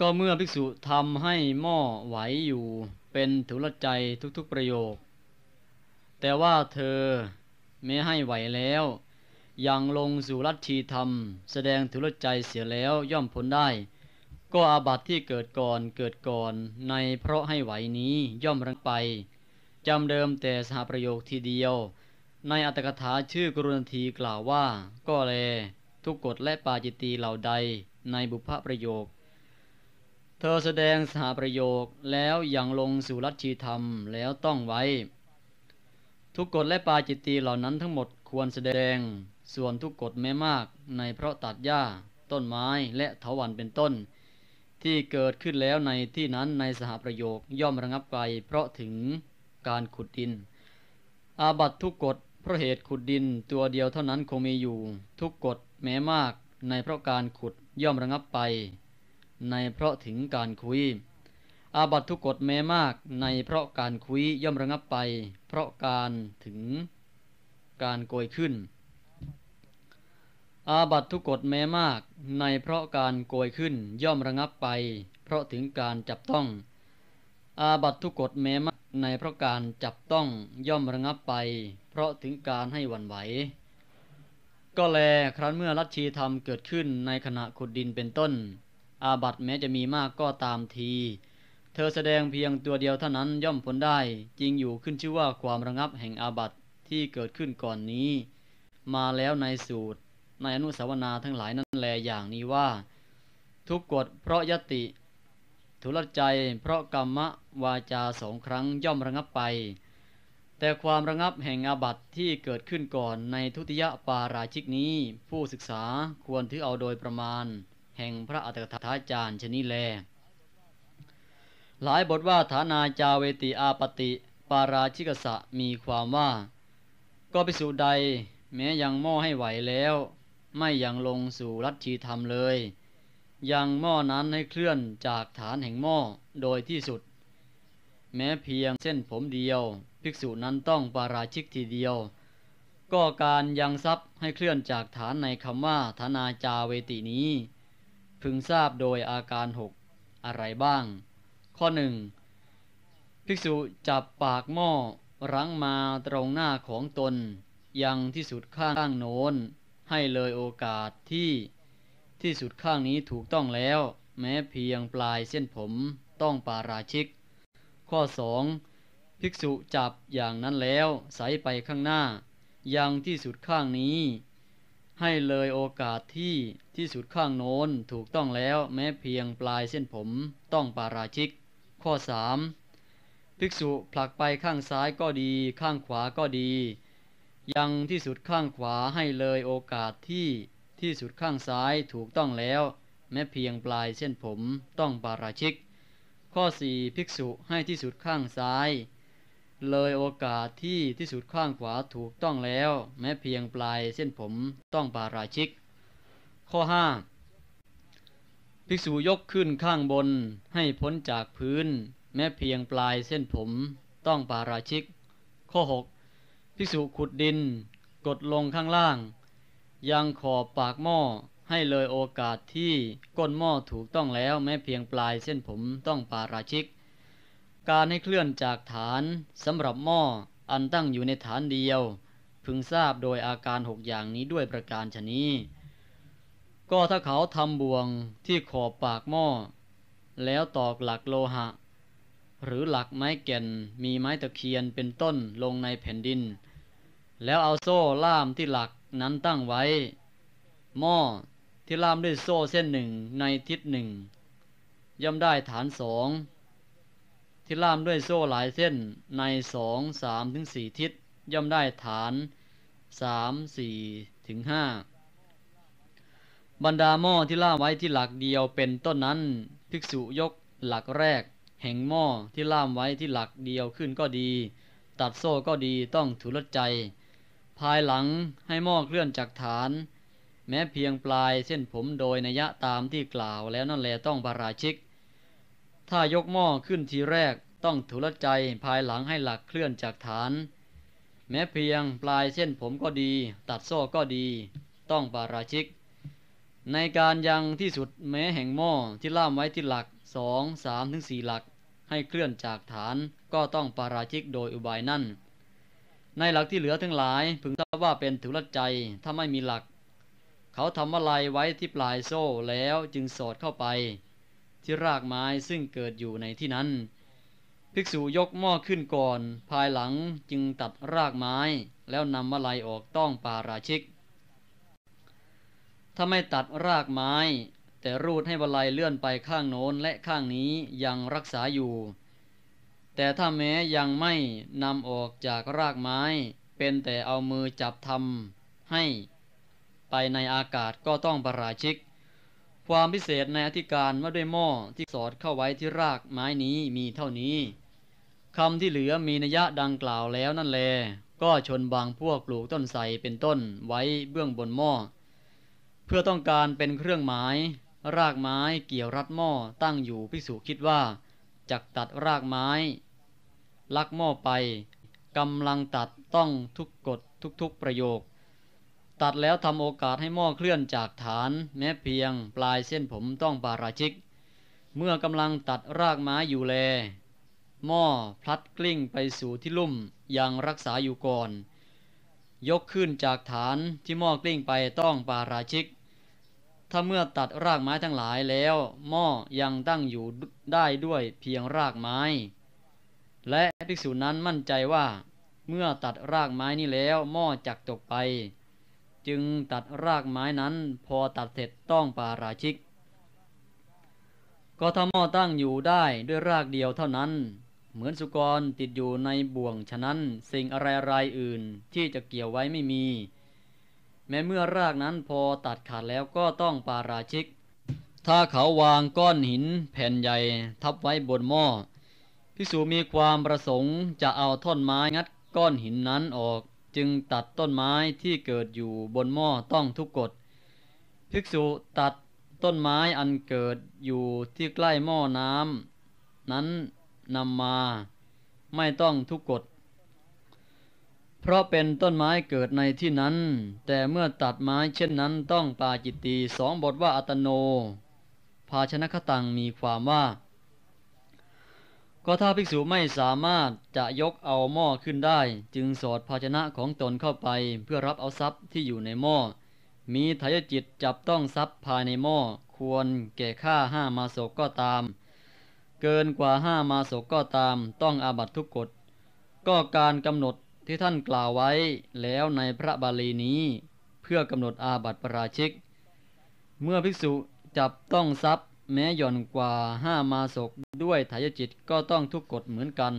ก็เมื่อภิกษุทำให้หม้อไหวอยู่ เป็นถุลใจทุกๆประโยค แต่ว่าเธอไม่ให้ไหวแล้ว ยังลงสู่ลัทธิธรรมแสดงถุลใจเสียแล้วย่อมพ้นได้ ก็อาบัติที่เกิดก่อนเกิดก่อน ในเพราะให้ไหวนี้ย่อมรังไป จำเดิมแต่สหประโยคทีเดียว ในอัตถกถาชื่อกรุณทีกล่าวว่าก็แลทุกกฎและปาจิตีเหล่าใดในบุพประโยคเธอแสดงสหประโยคแล้วอย่างลงสู่ลัทธิธรรมแล้วต้องไว้ ทุกกฎและปาจิตตีเหล่านั้นทั้งหมดควรแสดงส่วนทุกกฎแม่มากในเพราะตัดหญ้า ต้นไม้และเถาวันเป็นต้น ที่เกิดขึ้นแล้วในที่นั้นในสหประโยคย่อมระงับไปเพราะถึงการขุดดิน อาบัตทุกกฎเพราะเหตุขุด ดินตัวเดียวเท่านั้นคงมีอยู่ ทุกกฎแม้มากในเพราะการขุดย่อมระงับไปในเพราะถึงการคุย อาบัตทุกกฎแม้มากในเพราะการคุยย่อมระงับไป เพราะการถึงการโกยขึ้น อาบัตทุกกฎแม้มาก ในเพราะการโกยขึ้นย่อมระงับไป เพราะถึงการจับต้อง อาบัตทุกกฎแม้มากในเพราะการจับต้องย่อมระงับไป เพราะถึงการให้วันไหว ก็แลครั้นเมื่อลัทธิธรรมเกิดขึ้นในขณะขุดดินเป็นต้นอาบัตแม้จะมีมากก็ตามที เธอแสดงเพียงตัวเดียวเท่านั้นย่อมผลได้จริงอยู่ขึ้นชื่อว่าความระงับแห่งอาบัตที่เกิดขึ้นก่อนนี้ มาแล้วในสูตร ในอนุสาวนาทั้งหลายนั่นแลอย่างนี้ว่า ทุกกฎเพราะยติทุลใจเพราะกรรมวาจาสองครั้งย่อมระงับไป แต่ความระงับแห่งอาบัตที่เกิดขึ้นก่อนในทุติยปาราชิกนี้ ผู้ศึกษาควรถือเอาโดยประมาณแห่งพระอัตถกถาจารย์ชนิแล หลายบทว่าฐานาจาเวติอาปติ ปาราชิกสะมีความว่า ก็ไปสู่ใด แม้ยังหม้อให้ไหวแล้ว ไม่ยังลงสู่รัชีธรรมเลย ยังหม้อนั้นให้เคลื่อนจากฐานแห่งหม้อโดยที่สุด แม้เพียงเส้นผมเดียว ภิกษุนั้นต้องปาราชิกทีเดียว ก็การยังทรัพย์ให้เคลื่อนจากฐานในคำว่าธนาจาเวตินี้พึงทราบโดยอาการหกอะไรบ้าง ข้อหนึ่งภิกษุจับปากหม้อรั้งมาตรงหน้าของตนยังที่สุดข้างข้างโน้นให้เลยโอกาสที่ ที่สุดข้างนี้ถูกต้องแล้ว แม้เพียงปลายเส้นผมต้องปาราชิก ข้อ 2. ภิกษุจับอย่างนั้นแล้วใสไปข้างหน้ายังที่สุดข้างนี้ให้เลยโอกาสที่ที่สุดข้างโน้นถูกต้องแล้วแม้เพียงปลายเส้นผมต้องปาราชิก ข้อ 3. ภิกษุผลักไปข้างซ้ายก็ดี ข้างขวาก็ดียังที่สุดข้างขวาให้เลยโอกาสที่ที่สุดข้างซ้ายถูกต้องแล้ว แม้เพียงปลายเส้นผมต้องปาราชิก ข้อ 4. ภิกษุให้ที่สุดข้างซ้ายเลยโอกาสที่ที่สุดข้างขวาถูกต้องแล้ว แม้เพียงปลายเส้นผม ต้องปาราชิก ข้อ 5 ภิกษุ ยกขึ้นข้างบน ให้พ้นจากพื้น แม้เพียงปลายเส้นผม ต้องปาราชิก ข้อ 6 ภิกษุขุดดิน กดลงข้างล่าง ยังขอบปากหม้อให้เลยโอกาสที่ก้นหม้อถูกต้องแล้ว แม้เพียงปลายเส้นผม ต้องปาราชิกการให้เคลื่อนจากฐานสำหรับหม้ออันตั้งอยู่ในฐานเดียว พึงทราบโดยอาการหกอย่างนี้ด้วยประการชนี้ ก็ถ้าเขาทำบ่วงที่ขอบปากหม้อ แล้วตอกหลักโลหะ หรือหลักไม้แก่น มีไม้ตะเคียนเป็นต้นลงในแผ่นดิน แล้วเอาโซ่ล่ามที่หลักนั้นตั้งไว้ หม้อ ที่ล่ามด้วยโซ่เส้นหนึ่งในทิศหนึ่ง ย่อมได้ฐานสองที่ล่ามด้วยโซ่หลายเส้นในสองสามถึงสี่ทิศ ย่อมได้ฐานสามสี่ถึงห้าบรรดาหม้อที่ล่ามไว้ที่หลักเดียวเป็นต้นนั้นภิกษุยกหลักแรก แห่งหม้อที่ล่ามไว้ที่หลักเดียวขึ้นก็ดี ตัดโซ่ก็ดีต้องถุลใจ ภายหลังให้หม้อเคลื่อนจากฐาน แม้เพียงปลายเส้นผมโดยนัยะตามที่กล่าวแล้วนั่นแลต้องบาราชิกถ้ายกหม้อขึ้นทีแรกต้องถุลใจภายหลังให้หลักเคลื่อนจากฐาน แม้เพียงปลายเส้นผมก็ดี ตัดโซ่ก็ดี ต้องปาราชิก ในการยังที่สุดแม้แห่งหม้อที่ล่ามไว้ที่หลักสองสามถึงสี่หลัก ให้เคลื่อนจากฐานก็ต้องปาราชิกโดยอุบายนั่น ในหลักที่เหลือทั้งหลายพึงทราบว่าเป็นถุลใจถ้าไม่มีหลัก เขาทำอะไรไว้ที่ปลายโซ่แล้วจึงสอดเข้าไปที่รากไม้ซึ่งเกิดอยู่ในที่นั้นภิกษุยกหม้อขึ้นก่อนภายหลังจึงตัดรากไม้แล้วนำมะลัยออกต้องปาราชิกถ้าไม่ตัดรากไม้ แต่รูดให้มะลัยเลื่อนไปข้างโน้นและข้างนี้ยังรักษาอยู่ แต่ถ้าแม้ยังไม่นำออกจากรากไม้ เป็นแต่เอามือจับทำให้ ไปในอากาศก็ต้องปราชิกความพิเศษในอธิการว่าด้วยหม้อที่สอดเข้าไว้ที่รากไม้นี้มีเท่านี้คำที่เหลือมีนัยะดังกล่าวแล้วนั่นแลก็ชนบางพวกปลูกต้นไทรเป็นต้นไว้เบื้องบนหม้อ เพื่อต้องการเป็นเครื่องหมาย รากไม้เกี่ยวรัดหม้อตั้งอยู่พิสูจคิดว่าจักตัดรากไม้ ลักหม้อไปกำลังตัดต้องทุกกฎทุกๆ ประโยคตัดแล้วทำโอกาสให้หม้อเคลื่อนจากฐาน แม้เพียงปลายเส้นผมต้องปาราชิก เมื่อกำลังตัดรากไม้อยู่แล หม้อพลัดกลิ้งไปสู่ที่ลุ่มยังรักษาอยู่ก่อนยกขึ้นจากฐานที่หม้อกลิ้งไปต้องปาราชิก ถ้าเมื่อตัดรากไม้ทั้งหลายแล้ว หม้อยังตั้งอยู่ได้ด้วยเพียงรากไม้ และภิกษุนั้นมั่นใจว่า เมื่อตัดรากไม้นี้แล้วหม้อจักตกไปจึงตัดรากไม้นั้นพอตัดเสร็จต้องปาราชิกกทมตั้งอยู่ได้ด้วยรากเดียวเท่านั้น เหมือนสุกรติดอยู่ในบ่วงฉะนั้นสิ่งอะไรอะไรอื่นที่จะเกี่ยวไว้ไม่มี แม้เมื่อรากนั้นพอตัดขาดแล้วก็ต้องปาราชิก ถ้าเขาวางก้อนหินแผ่นใหญ่ทับไว้บนหม้อพิสูมีความประสงค์จะเอาท่อนไม้งัดก้อนหินนั้นออกจึงตัดต้นไม้ที่เกิดอยู่บนหม้อต้องทุกกฎภิกษุตัดต้นไม้อันเกิดอยู่ที่ใกล้หม้อน้ำนั้นนำมาไม่ต้องทุกกฎเพราะเป็นต้นไม้เกิดในที่นั้น แต่เมื่อตัดไม้เช่นนั้นต้องปาจิตตีสองบทว่าอัตโน ภาชนะขตังมีความว่าก็ถ้าภิกษุไม่สามารถจะยกเอาหม้อขึ้นได้ จึงสอดภาชนะของตนเข้าไปเพื่อรับเอาทรัพย์ที่อยู่ในหม้อ มีทายจิตจับต้องทรัพย์ภายในหม้อควรแก่ค่าห้ามาศกก็ตาม เกินกว่าห้ามาศกก็ตามต้องอาบัตทุกกฎก็การกำหนดที่ท่านกล่าวไว้ แล้วในพระบาลีนี้ เพื่อกำหนดอาบัตประราชิก เมื่อภิกษุจับต้องทรัพย์แม้หย่อนกว่าห้ามาศกด้วยถายจิตก็ต้องทุกกฎเหมือนกัน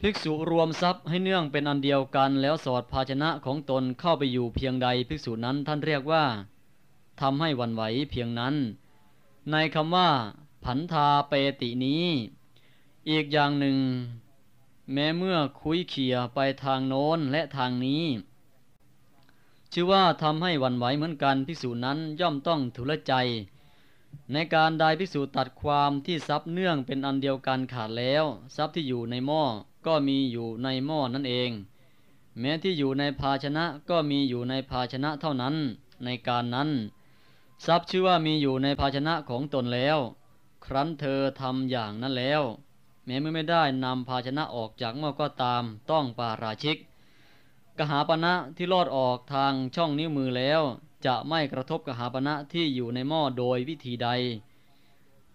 ภิกษุรวมทรัพย์ให้เนื่องเป็นอันเดียวกัน แล้วสอดภาชนะของตนเข้าไปอยู่เพียงใด ภิกษุนั้นท่านเรียกว่าทำให้วันไหวเพียงนั้น ในคำว่าผันทาเปตินี้ อีกอย่างหนึ่ง แม้เมื่อคุยเขียไปทางโน้นและทางนี้ชื่อว่าทำให้วันไหวเหมือนกันพิสูจนนั้นย่อมต้องทุลใจ ในการใดพิสูจตัดความที่ซับเนื่องเป็นอันเดียวกันขาดแล้วซับที่อยู่ในหม้อ ก็มีอยู่ในหม้อนั่นเอง แม้ที่อยู่ในภาชนะก็มีอยู่ในภาชนะเท่านั้น ในการนั้นซับชื่อว่ามีอยู่ในภาชนะของตนแล้ว ครั้นเธอทำอย่างนั้นแล้ว แม้เมื่อไม่ได้นำภาชนะออกจากหม้อก็ตามต้องปาราชิกกหาปณะที่ลอดออกทางช่องนิ้วมือแล้ว จะไม่กระทบกหาปณะที่อยู่ในหม้อโดยวิธีใด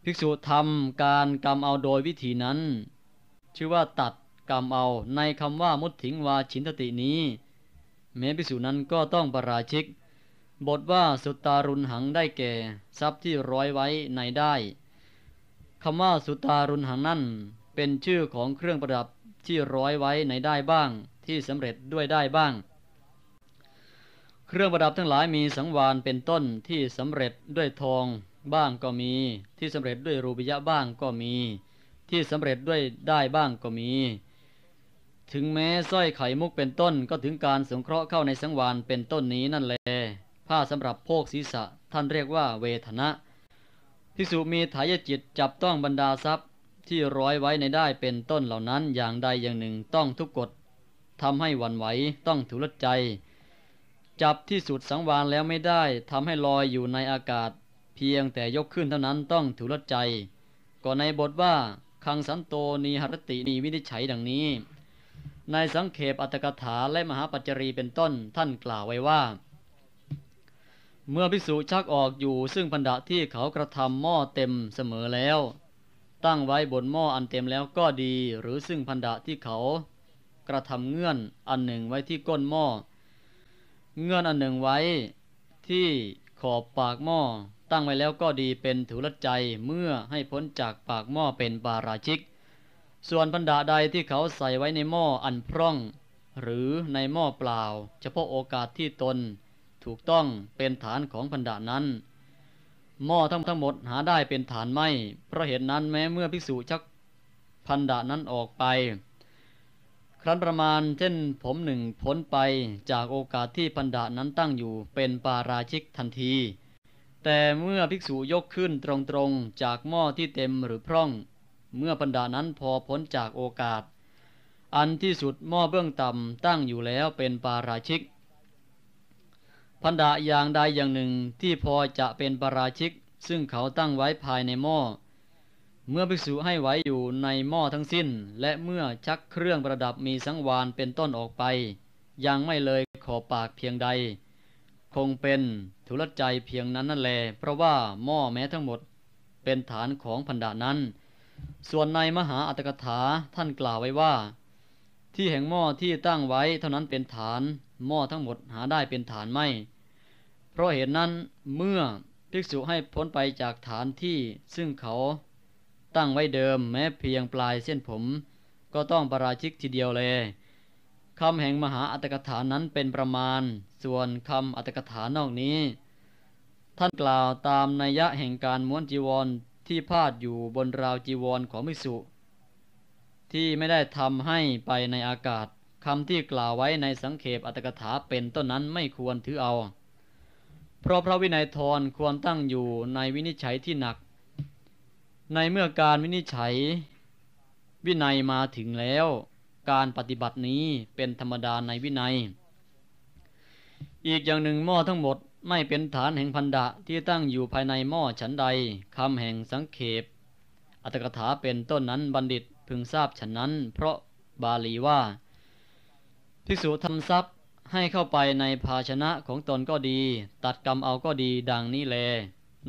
ภิกษุทำการกรรมเอาโดยวิธีนั้น ชื่อว่าตัดกรรมเอาในคำว่ามุดถิงวาชินตตินี้ แม้ภิกษุนั้นก็ต้องประราชิก บทว่าสุตารุณหังได้แก่ทรัพย์ที่ร้อยไว้ในได้คำว่าสุตารุณหังนั่น เป็นชื่อของเครื่องประดับที่ร้อยไว้ในได้บ้างที่สำเร็จด้วยได้บ้าง เครื่องประดับทั้งหลายมีสังวานเป็นต้นที่สำเร็จด้วยทองบ้างก็มี ที่สำเร็จด้วยรูปยะบ้างก็มี ที่สำเร็จด้วยได้บ้างก็มี ถึงแม้สร้อยไข่มุกเป็นต้นก็ถึงการสงเคราะห์เข้าในสังวานเป็นต้นนี้นั่นแลผ้าสำหรับโพกศีรษะ ท่านเรียกว่าเวทนะพิสุมีถายจิตจับต้องบรรดาทรัพย์ที่ร้อยไว้ในได้เป็นต้นเหล่านั้นอย่างใดอย่างหนึ่งต้องทุกกฎทำให้วันไหว ต้องถุรใจ จับที่สุดสังวานแล้วไม่ได้ทำให้ลอยอยู่ในอากาศ เพียงแต่ยกขึ้นเท่านั้นต้องถุรใจ ก่อนในบทว่า คังสันโตนีหรตินีวินิจฉัยดังนี้ ในสังเขปอัตกถาและมหาปัจจรีเป็นต้นท่านกล่าวไว้ว่า เมื่อภิกษุชักออกอยู่ซึ่งพันดะที่เขากระทำหม้อเต็มเสมอแล้ว ตั้งไว้บนหม้ออันเต็มแล้วก็ดี หรือซึ่งพันดะที่เขากระทำเงื่อนอันหนึ่งไว้ที่ก้นหม้อ เงื่อนอันหนึ่งไว้ที่ขอบปากหม้อ ตั้งไว้แล้วก็ดีเป็นถุลใจเมื่อให้พ้นจากปากหม้อเป็นบาราชิก ส่วนบรรดาใดที่เขาใส่ไว้ในหม้ออันพร่อง หรือในหม้อเปล่า เฉพาะโอกาสที่ตนถูกต้องเป็นฐานของบรรดานั้น หม้อทั้งทั้งหมดหาได้เป็นฐานไม่เพราะเหตุนนั้นแม้เมื่อภิกษุชักพันดานั้นออกไปครั้นประมาณเช่นผมหนึ่งพ้นไปจากโอกาสที่ปันดานั้นตั้งอยู่เป็นปาราชิกทันที แต่เมื่อภิกษุยกขึ้นตรงๆ จากหม้อที่เต็มหรือพร่อง เมื่อปันดานั้นพอพ้นจากโอกาส อันที่สุดหม้อเบื้องต่ำตั้งอยู่แล้วเป็นปาราชิก พันดาอย่างใดอย่างหนึ่งที่พอจะเป็นปาราชิกซึ่งเขาตั้งไว้ภายในหม้อเมื่อภิกษุให้ไหวอยู่ในหม้อทั้งสิ้น และเมื่อชักเครื่องประดับมีสังวานเป็นต้นออกไป ยังไม่เลยขอปากเพียงใด คงเป็นทุลใจเพียงนั้นนั่นแลเพราะว่าหม้อแม้ทั้งหมดเป็นฐานของพันดานั้น ส่วนในมหาอัตถกถาท่านกล่าวไว้ว่า ที่แห่งหม้อที่ตั้งไว้เท่านั้นเป็นฐานหม้อทั้งหมดหาได้เป็นฐานไม่ เพราะเหตุนนั้นเมื่อภิกษุให้พ้นไปจากฐานที่ซึ่งเขาตั้งไว้เดิมแม้เพียงปลายเส้นผม ก็ต้องประราชิกทีเดียวเลยคำแห่งมหาอัตถกถานั้นเป็นประมาณ ส่วนคำอัตถกถานอกนี้ ท่านกล่าวตามนัยยะแห่งการม้วนจีวรที่พาดอยู่บนราวจีวรของมิสุ ที่ไม่ได้ทำให้ไปในอากาศคำที่กล่าวไว้ในสังเขปอัตถกถาเป็นต้นนั้นไม่ควรถือเอา เพราะพระวินัยทรควรตั้งอยู่ในวินิจฉัยที่หนักในเมื่อการวินิจฉัย วินัยมาถึงแล้ว การปฏิบัตินี้เป็นธรรมดาในวินัย อีกอย่างหนึ่งหม้อทั้งหมดไม่เป็นฐานแห่งพันดะที่ตั้งอยู่ภายในหม้อฉันใด คำแห่งสังเขปอัตกถาเป็นต้นนั้นบัณฑิตพึงทราบฉันนั้น เพราะบาลีว่า ภิกษุทำทรัพย์ให้เข้าไปในภาชนะของตนก็ดี ตัดกรรมเอาก็ดีดังนี้แล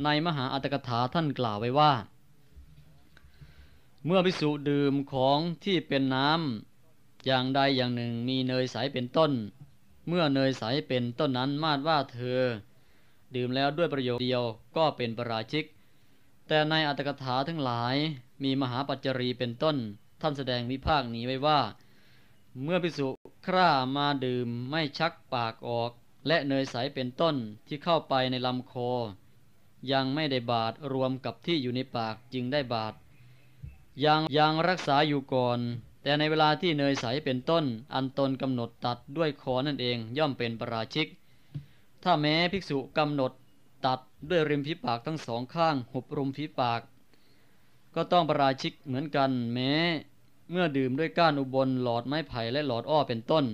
ในมหาอัตกถาท่านกล่าวไว้ว่าเมื่อพิสุดื่มของที่เป็นน้ำอย่างใดอย่างหนึ่งมีเนยใสเป็นต้น เมื่อเนยใสเป็นต้นนั้นมาดว่าเธอ ดื่มแล้วด้วยประโยชน์เดียวก็เป็นประราชิก แต่ในอัตถกถาทั้งหลายมีมหาปัจจรีเป็นต้น ท่านแสดงวิภาคนี้ไว้ว่า เมื่อพิสุคร่ามาดื่มไม่ชักปากออกและเนยใสเป็นต้นที่เข้าไปในลำคอยังไม่ได้บาดรวมกับที่อยู่ในปากจึงได้บาดยังยังรักษาอยู่ก่อน แต่ในเวลาที่เนยใสเป็นต้น อันตนกำหนดตัดด้วยคอนั่นเองย่อมเป็นปราชิก ถ้าแม้ภิกษุกำหนดตัดด้วยริมฝีปากทั้งสองข้างหุบรุมฝีปาก ก็ต้องปราชิกเหมือนกันแม้ เมื่อดื่มด้วยก้านอุบลหลอดไม้ไผ่และหลอดอ้อเป็นต้น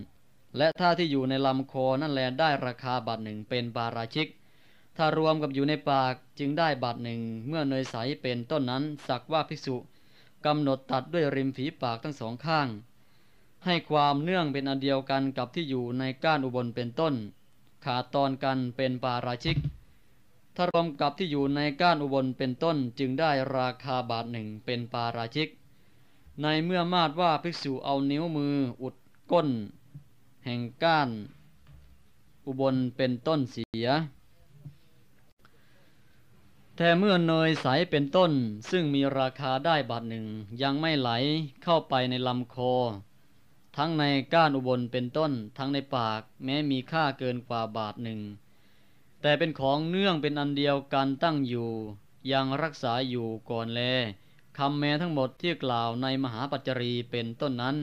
และถ้าที่อยู่ในลำคอนั่นแลได้ราคาบาทหนึ่งเป็นปาราชิก ถ้ารวมกับอยู่ในปากจึงได้บาทหนึ่งเมื่อเนยใสเป็นต้นนั้นสักว่าภิกษุกำหนดตัดด้วยริมฝีปากทั้งสองข้าง ให้ความเนื่องเป็นอันเดียวกันกับที่อยู่ในก้านอุบลเป็นต้น ขาตอนกันเป็นปาราชิก ถ้ารวมกับที่อยู่ในก้านอุบลเป็นต้นจึงได้ราคาบาทหนึ่งเป็นปาราชิก ในเมื่อมาดว่าภิกษุเอานิ้วมืออุดก้น แห่งก้าน อุบลเป็นต้นเสียแต่เมื่อเนยใสเป็นต้น ซึ่งมีราคาได้บาทหนึ่ง ยังไม่ไหลเข้าไปในลำคอทั้งในก้านอุบลเป็นต้นทั้งในปากแม้มีค่าเกินกว่าบาทหนึ่ง แต่เป็นของเนื่องเป็นอันเดียวกันตั้งอยู่ ยังรักษาอยู่ก่อนแลคำแม้ทั้งหมดที่กล่าวในมหาปัจจรีเป็นต้นนั้น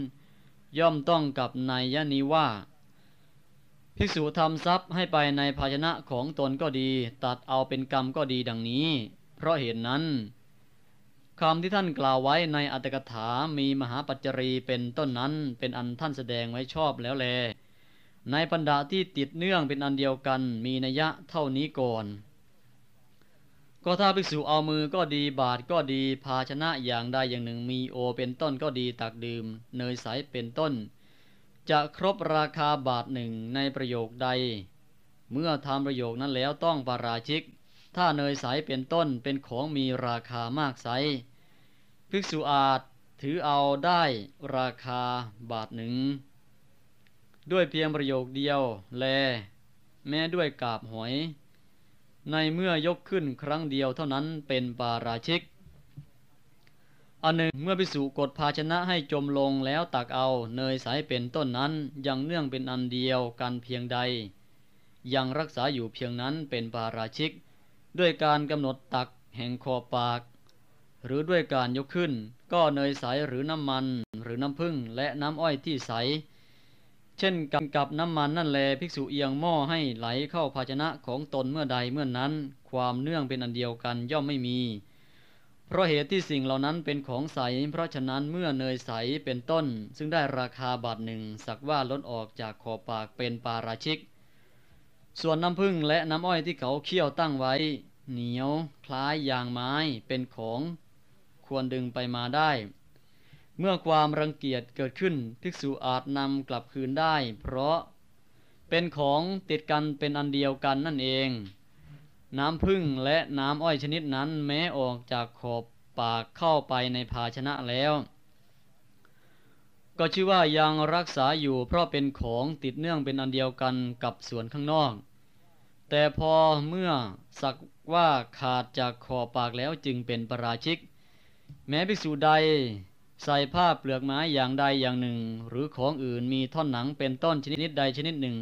ย่อมต้องกับนายะนี้ว่าภิกษุทำทรัพย์ให้ไปในภาชนะของตนก็ดี ตัดเอาเป็นกรรมก็ดีดังนี้ เพราะเหตุนนั้นคำที่ท่านกล่าวไว้ในอัตถกถามีมหาปัจจรีเป็นต้นนั้นเป็นอันท่านแสดงไว้ชอบแล้วแล ในปัญดาที่ติดเนื่องเป็นอันเดียวกัน มีนัยะเท่านี้ก่อนก็ถ้าภิกษุเอามือก็ดีบาทก็ดีภาชนะอย่างใดอย่างหนึ่งมีโอ เป็นต้นก็ดีตักดื่ม เนยใสเป็นต้นจะครบราคาบาทหนึ่งในประโยคใด เมื่อทำประโยคนั้นแล้วต้องปาราชิก ถ้าเนยใสเป็นต้นเป็นของมีราคามากไซภิกษุอาจถือเอาได้ราคาบาทหนึ่ง ด้วยเพียงประโยคเดียวแล แม้ด้วยกาบหอย ในเมื่อยกขึ้นครั้งเดียวเท่านั้นเป็นปาราชิกอันหนึ่งเมื่อพิสุกดภาชนะให้จมลงแล้วตักเอาเนยใสเป็นต้นนั้นยังเนื่องเป็นอันเดียวกันเพียงใด ยังรักษาอยู่เพียงนั้นเป็นปาราชิก ด้วยการกำหนดตักแห่งคอปาก หรือด้วยการยกขึ้น ก็เนยใสหรือน้ำมัน หรือน้ำผึ้งและน้ำอ้อยที่ใส เช่นกันกับน้ำมันนั่นแลภิกษุเอียงหม้อให้ไหลเข้าภาชนะของตนเมื่อใดเมื่อนั้น ความเนื่องเป็นอันเดียวกันย่อมไม่มีเพราะเหตุที่สิ่งเหล่านั้นเป็นของใส เพราะฉะนั้นเมื่อเนยใสเป็นต้น ซึ่งได้ราคาบาทหนึ่ง สักว่าลดออกจากขอบปากเป็นปาราชิก ส่วนน้ำผึ้งและน้ำอ้อยที่เขาเคี่ยวตั้งไว้ เหนียวคล้ายยางไม้เป็นของควรดึงไปมาได้ เมื่อความรังเกียจเกิดขึ้นภิกษุอาจนำกลับคืนได้ เพราะเป็นของติดกันเป็นอันเดียวกันนั่นเองน้ำผึ้งและน้ำอ้อยชนิดนั้นแม้ออกจากขอบปากเข้าไปในภาชนะแล้ว ก็ชื่อว่ายังรักษาอยู่เพราะเป็นของติดเนื่องเป็นอันเดียวกันกับส่วนข้างนอก แต่พอเมื่อสักว่าขาดจากขอบปากแล้วจึงเป็นประราชิก แม้ภิกษุใดใส่ผ้าเปลือกไม้อย่างใดอย่างหนึ่ง หรือของอื่นมีท่อนหนังเป็นต้นชนิดใดชนิดหนึ่ง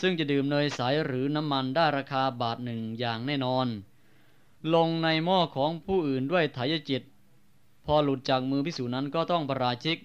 ซึ่งจะดื่มเนยใสหรือน้ำมัน ได้ราคาบาทหนึ่งอย่างแน่นอน ลงในหม้อของผู้อื่นด้วยไถยจิต พอหลุดจากมือพิสูจนั้นก็ต้องประราชิก